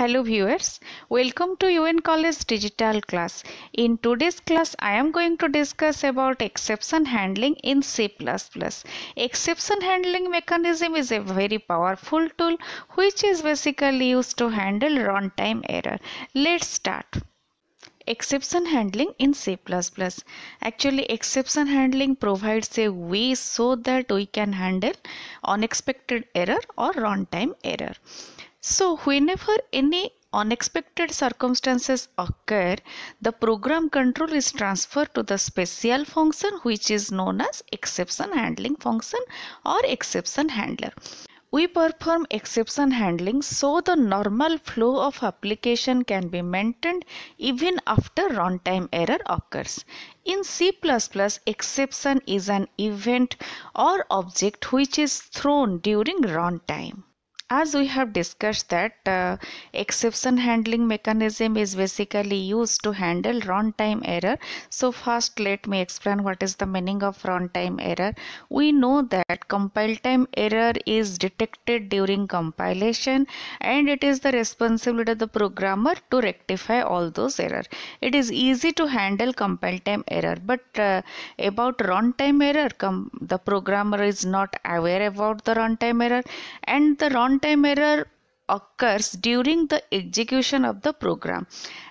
Hello viewers, welcome to UN College digital class. In today's class, I am going to discuss about exception handling in C++. Exception handling mechanism is a very powerful tool which is basically used to handle runtime error. Let's start exception handling in C++. Actually, exception handling provides a way so that we can handle unexpected error or runtime error. So, whenever any unexpected circumstances occur, the program control is transferred to the special function which is known as exception handling function or exception handler. We perform exception handling so the normal flow of application can be maintained even after runtime error occurs. In C++, exception is an event or object which is thrown during runtime as we have discussed that uh, exception handling mechanism is basically used to handle runtime error so first let me explain what is the meaning of runtime error we know that compile time error is detected during compilation and it is the responsibility of the programmer to rectify all those error it is easy to handle compile time error but uh, about runtime error the programmer is not aware about the runtime error and the runtime runtime error occurs during the execution of the program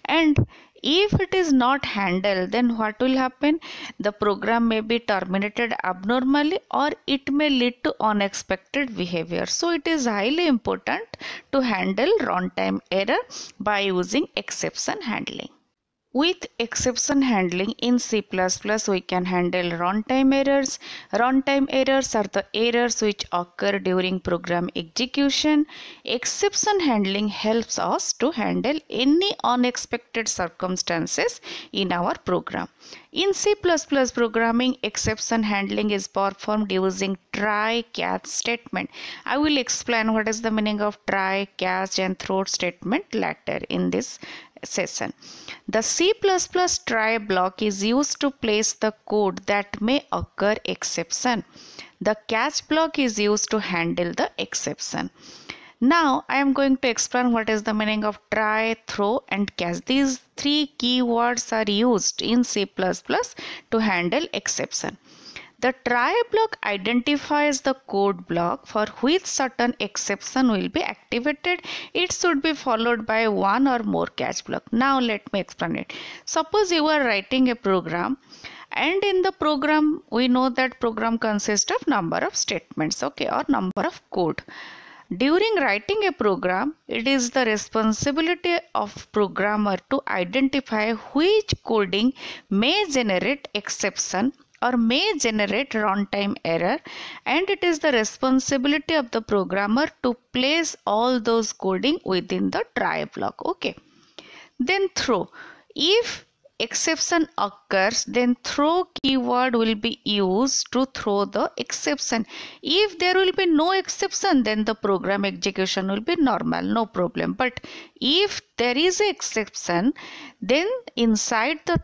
and if it is not handled then what will happen the program may be terminated abnormally or it may lead to unexpected behavior so it is highly important to handle runtime error by using exception handling with exception handling in C++ we can handle runtime errors. Runtime errors are the errors which occur during program execution. Exception handling helps us to handle any unexpected circumstances in our program. In C++ programming, exception handling is performed using try catch statement. I will explain what is the meaning of try catch and throw statement later in this session. The C++ try block is used to place the code that may occur exception. The catch block is used to handle the exception. Now I am going to explain what is the meaning of try, throw and catch. These three keywords are used in C++ to handle exception. The try block identifies the code block for which certain exception will be activated. It should be followed by one or more catch block. Now let me explain it. Suppose you are writing a program and in the program we know that program consists of number of statements okay or number of code. During writing a program, it is the responsibility of programmer to identify which coding may generate exception or may generate runtime error and it is the responsibility of the programmer to place all those coding within the try block okay then throw if exception occurs then throw keyword will be used to throw the exception if there will be no exception then the program execution will be normal no problem but if there is exception then inside the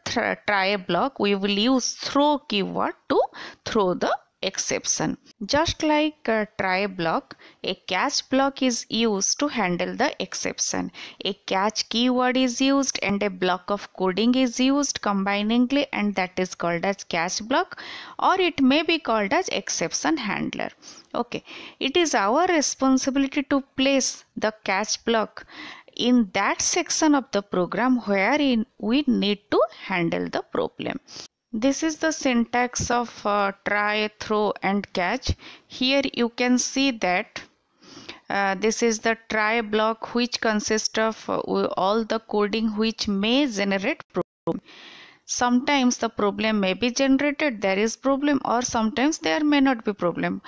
try block we will use throw keyword to throw the exception. Just like a try block, a catch block is used to handle the exception. A catch keyword is used and a block of coding is used combiningly and that is called as catch block or it may be called as exception handler. Okay, it is our responsibility to place the catch block in that section of the program where in we need to handle the problem. This is the syntax of uh, try, throw and catch. Here you can see that uh, this is the try block which consists of uh, all the coding which may generate problem. Sometimes the problem may be generated, there is problem or sometimes there may not be problem.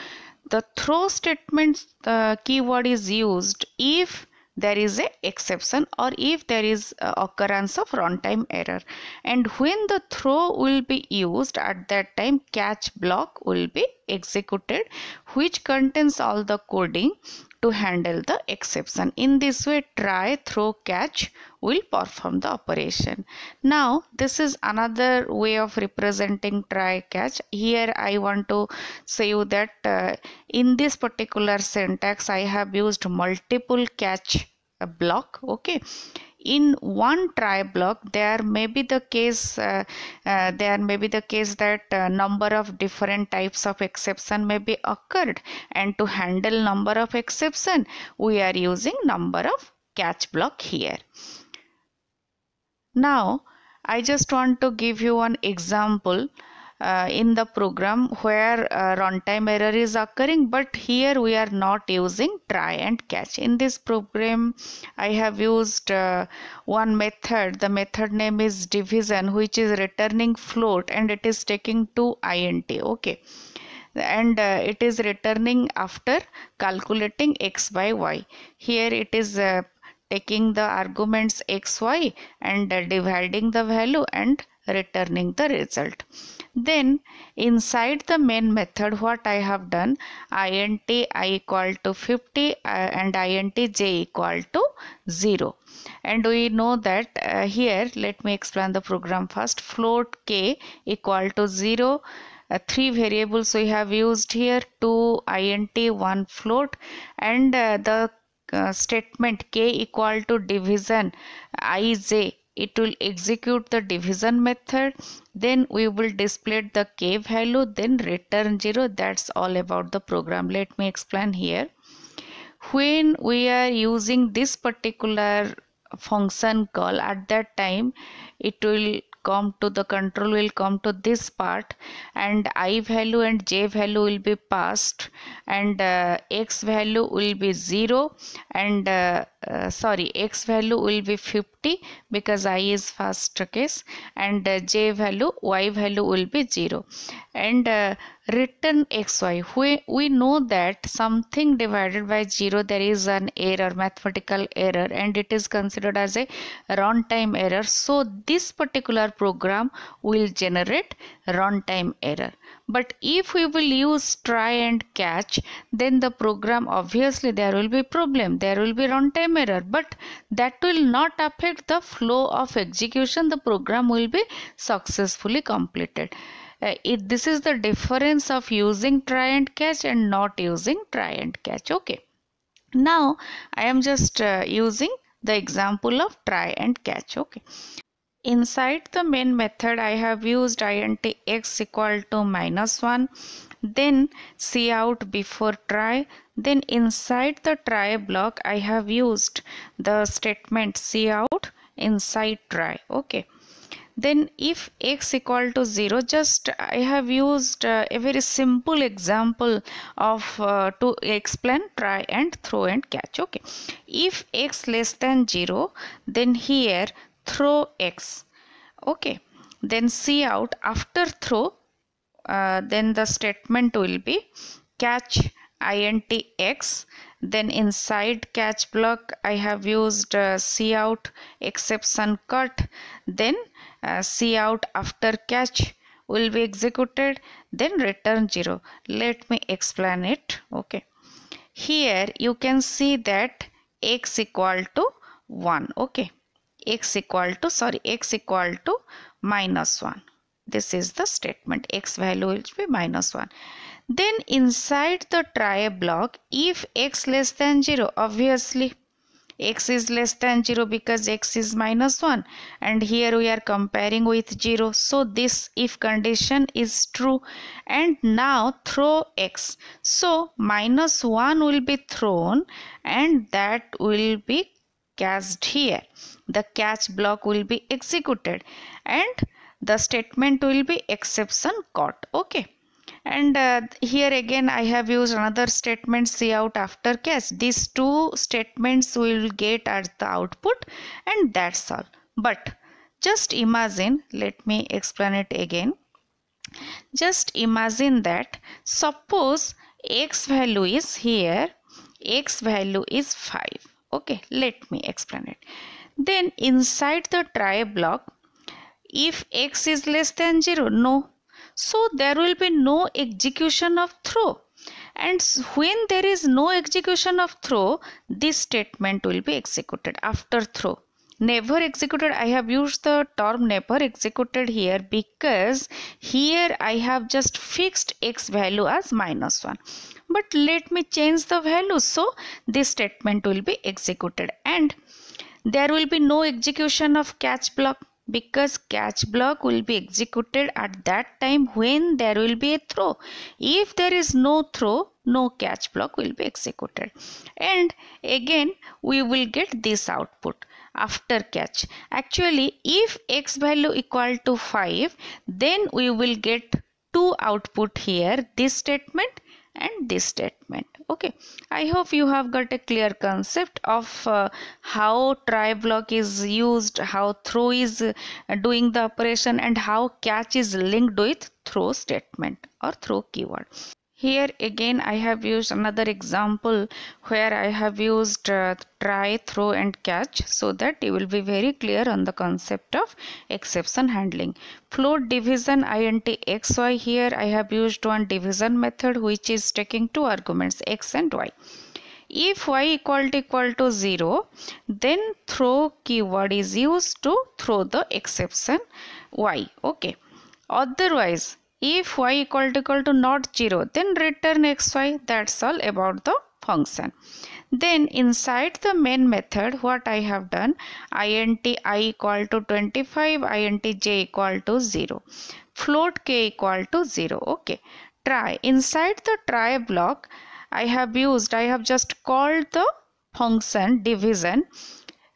The throw statement uh, keyword is used if there is a exception or if there is occurrence of runtime error and when the throw will be used at that time catch block will be executed which contains all the coding to handle the exception. In this way try, throw, catch will perform the operation. Now this is another way of representing try, catch. Here I want to say you that uh, in this particular syntax I have used multiple catch block okay in one try block there may be the case uh, uh, there may be the case that uh, number of different types of exception may be occurred and to handle number of exception we are using number of catch block here now I just want to give you an example uh, in the program where uh, runtime error is occurring but here we are not using try and catch in this program i have used uh, one method the method name is division which is returning float and it is taking two int okay and uh, it is returning after calculating x by y here it is uh, taking the arguments xy and uh, dividing the value and returning the result then inside the main method what I have done int i equal to 50 uh, and int j equal to 0 and we know that uh, here let me explain the program first float k equal to 0 uh, three variables we have used here two int one float and uh, the uh, statement k equal to division ij it will execute the division method then we will display the k value then return 0 that's all about the program let me explain here when we are using this particular function call at that time it will come to the control will come to this part and i value and j value will be passed and uh, x value will be 0 and uh, uh, sorry x value will be 50 because i is first case and uh, j value y value will be 0 and uh, written xy we, we know that something divided by 0 there is an error mathematical error and it is considered as a runtime error so this particular program will generate runtime error but if we will use try and catch then the program obviously there will be problem there will be runtime error but that will not affect the flow of execution the program will be successfully completed uh, it, this is the difference of using try and catch and not using try and catch okay now i am just uh, using the example of try and catch okay inside the main method i have used int x equal to minus 1 then see out before try then inside the try block i have used the statement see out inside try okay then if x equal to 0 just I have used uh, a very simple example of uh, to explain try and throw and catch okay if x less than 0 then here throw x okay then see out after throw uh, then the statement will be catch int x then inside catch block I have used uh, see out exception cut then uh, C see out after catch will be executed then return 0 let me explain it okay here you can see that x equal to 1 okay x equal to sorry x equal to minus 1 this is the statement x value will be minus 1 then inside the try block if x less than 0 obviously x is less than 0 because x is minus 1 and here we are comparing with 0 so this if condition is true and now throw x so minus 1 will be thrown and that will be cast here the catch block will be executed and the statement will be exception caught okay and uh, here again I have used another statement see out after cash these two statements will get as the output and that's all but just imagine let me explain it again just imagine that suppose x value is here x value is 5 okay let me explain it then inside the try block if x is less than 0 no so there will be no execution of throw and when there is no execution of throw this statement will be executed after throw never executed i have used the term never executed here because here i have just fixed x value as minus 1 but let me change the value so this statement will be executed and there will be no execution of catch block because catch block will be executed at that time when there will be a throw. If there is no throw, no catch block will be executed. And again, we will get this output after catch. Actually, if x value equal to 5, then we will get two output here, this statement and this statement okay i hope you have got a clear concept of uh, how try block is used how throw is uh, doing the operation and how catch is linked with throw statement or throw keyword here again I have used another example where I have used uh, try throw and catch so that you will be very clear on the concept of exception handling float division int xy here I have used one division method which is taking two arguments x and y if y equal to equal to 0 then throw keyword is used to throw the exception y okay otherwise if y equal to equal to not 0 then return xy that's all about the function then inside the main method what i have done int i equal to 25 int j equal to 0 float k equal to 0 okay try inside the try block i have used i have just called the function division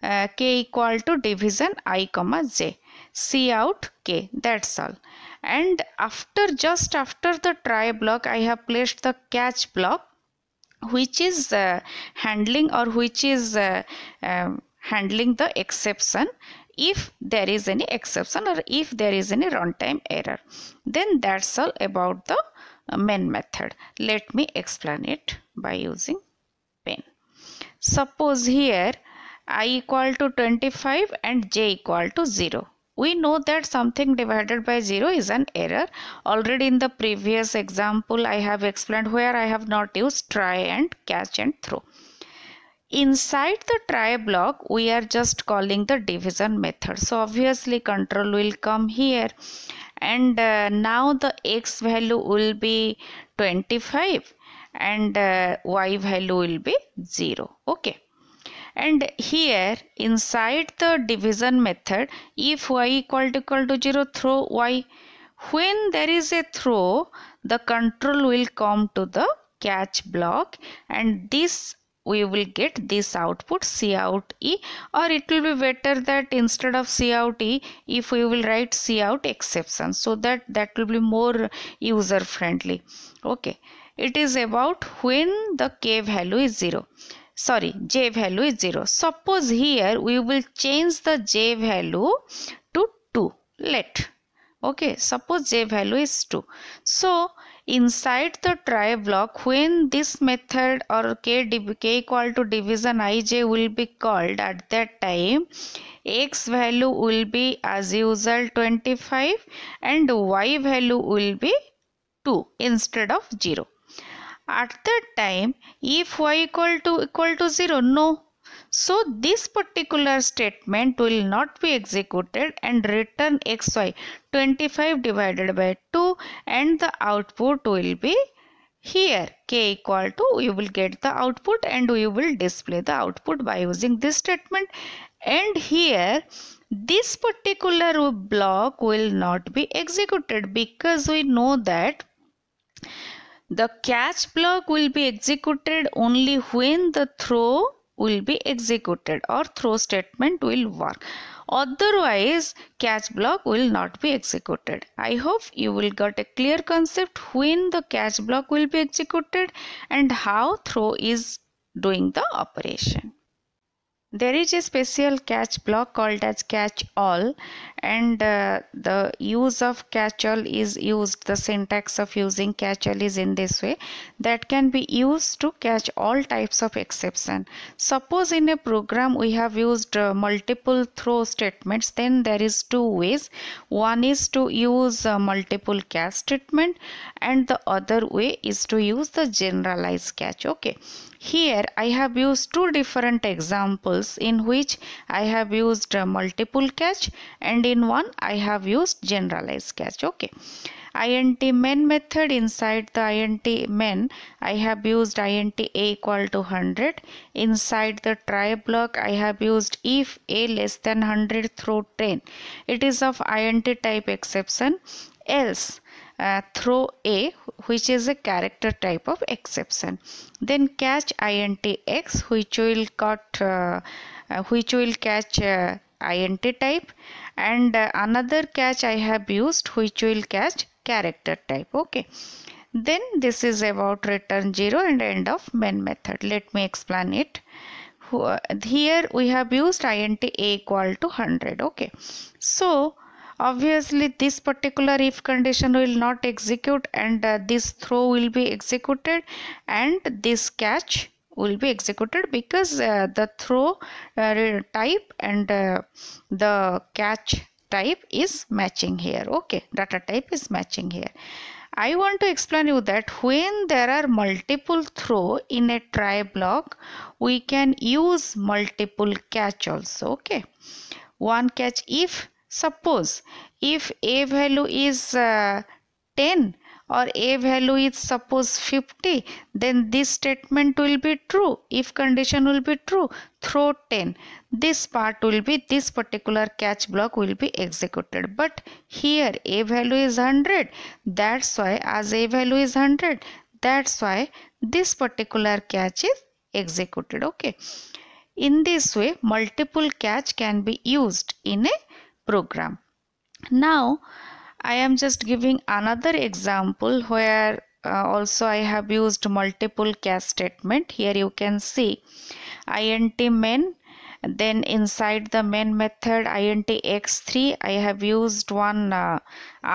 uh, k equal to division i comma j C out K. That's all. And after just after the try block, I have placed the catch block which is uh, handling or which is uh, um, handling the exception if there is any exception or if there is any runtime error then that's all about the main method let me explain it by using pen suppose here i equal to 25 and j equal to 0 we know that something divided by 0 is an error already in the previous example I have explained where I have not used try and catch and throw inside the try block we are just calling the division method so obviously control will come here and uh, now the x value will be 25 and uh, y value will be 0 okay and here inside the division method if y equal to equal to 0 throw y when there is a throw the control will come to the catch block and this we will get this output C out E or it will be better that instead of C out E if we will write C out exception so that that will be more user friendly okay it is about when the k value is 0 sorry j value is 0 suppose here we will change the j value to 2 let okay suppose j value is 2 so inside the try block when this method or k, div, k equal to division ij will be called at that time x value will be as usual 25 and y value will be 2 instead of 0 at that time if y equal to equal to 0 no so this particular statement will not be executed and return xy 25 divided by 2 and the output will be here k equal to you will get the output and you will display the output by using this statement and here this particular block will not be executed because we know that the catch block will be executed only when the throw will be executed or throw statement will work. Otherwise, catch block will not be executed. I hope you will get a clear concept when the catch block will be executed and how throw is doing the operation there is a special catch block called as catch all and uh, the use of catch all is used the syntax of using catch all is in this way that can be used to catch all types of exception suppose in a program we have used uh, multiple throw statements then there is two ways one is to use uh, multiple catch statement and the other way is to use the generalized catch okay here I have used two different examples in which I have used uh, multiple catch and in one I have used generalized catch. Okay. INT main method inside the INT main I have used INT A equal to 100 inside the try block I have used if A less than 100 through 10 it is of INT type exception else uh, throw A which is a character type of exception. Then catch intx which will uh, uh, which will catch uh, int type and uh, another catch I have used which will catch character type. Okay. Then this is about return 0 and end of main method. Let me explain it here we have used int a equal to 100 okay so obviously this particular if condition will not execute and uh, this throw will be executed and this catch will be executed because uh, the throw uh, type and uh, the catch type is matching here okay data type is matching here I want to explain you that when there are multiple throw in a try block we can use multiple catch also okay one catch if Suppose if a value is uh, 10 or a value is suppose 50 then this statement will be true if condition will be true throw 10 this part will be this particular catch block will be executed but here a value is 100 that's why as a value is 100 that's why this particular catch is executed okay in this way multiple catch can be used in a program now i am just giving another example where uh, also i have used multiple case statement here you can see int main then inside the main method int x 3 i have used one uh,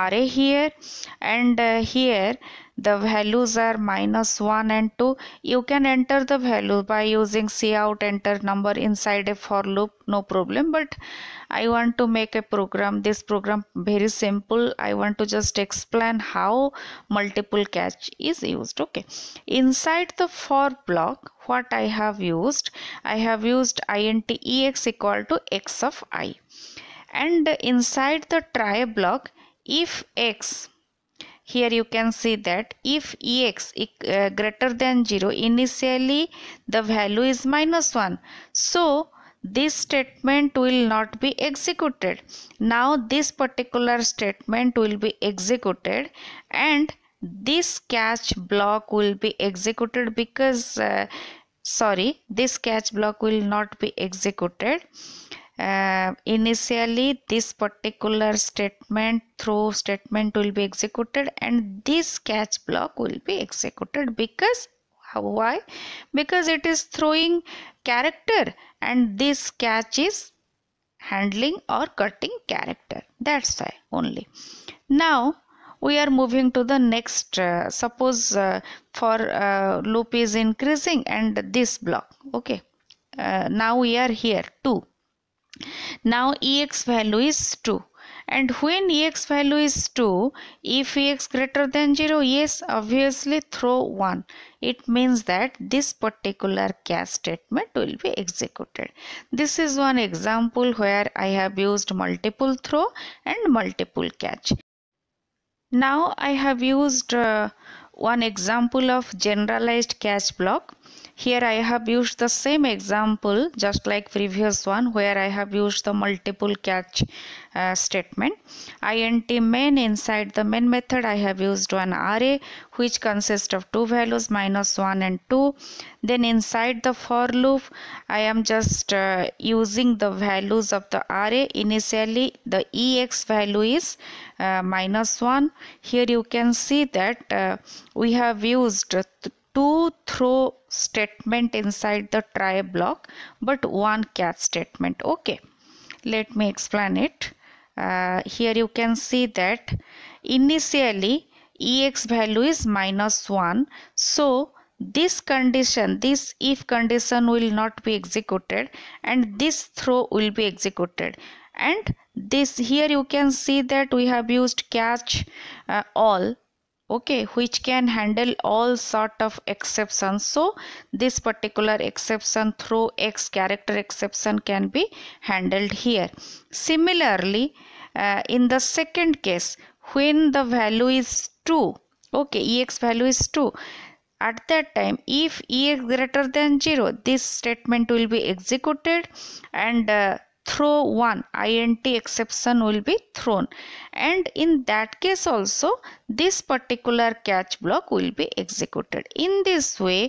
array here and uh, here the values are minus 1 and 2 you can enter the value by using cout enter number inside a for loop no problem but i want to make a program this program very simple i want to just explain how multiple catch is used okay inside the for block what I have used I have used int ex equal to x of i and inside the try block if x here you can see that if ex uh, greater than 0 initially the value is minus 1 so this statement will not be executed now this particular statement will be executed and this catch block will be executed because uh, sorry this catch block will not be executed uh, initially this particular statement throw statement will be executed and this catch block will be executed because why because it is throwing character and this catch is handling or cutting character that's why only now we are moving to the next uh, suppose uh, for uh, loop is increasing and this block okay uh, now we are here 2 now ex value is 2 and when ex value is 2 if ex greater than 0 yes obviously throw 1 it means that this particular catch statement will be executed this is one example where i have used multiple throw and multiple catch now I have used uh, one example of generalized cache block. Here I have used the same example just like previous one where I have used the multiple catch uh, statement. int main inside the main method I have used one array which consists of two values minus 1 and 2. Then inside the for loop I am just uh, using the values of the array. Initially the ex value is uh, minus 1. Here you can see that uh, we have used two throw statement inside the try block but one catch statement okay let me explain it uh, here you can see that initially ex value is minus 1 so this condition this if condition will not be executed and this throw will be executed and this here you can see that we have used catch uh, all okay which can handle all sort of exceptions so this particular exception through x character exception can be handled here similarly uh, in the second case when the value is 2 okay ex value is 2 at that time if ex greater than 0 this statement will be executed and uh, throw one int exception will be thrown and in that case also this particular catch block will be executed in this way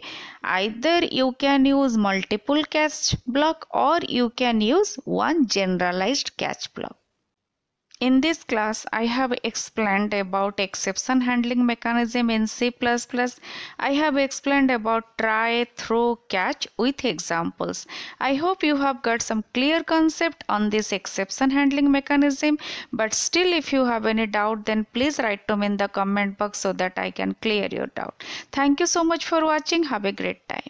either you can use multiple catch block or you can use one generalized catch block in this class, I have explained about exception handling mechanism in C++. I have explained about try, throw, catch with examples. I hope you have got some clear concept on this exception handling mechanism. But still, if you have any doubt, then please write to me in the comment box so that I can clear your doubt. Thank you so much for watching. Have a great time.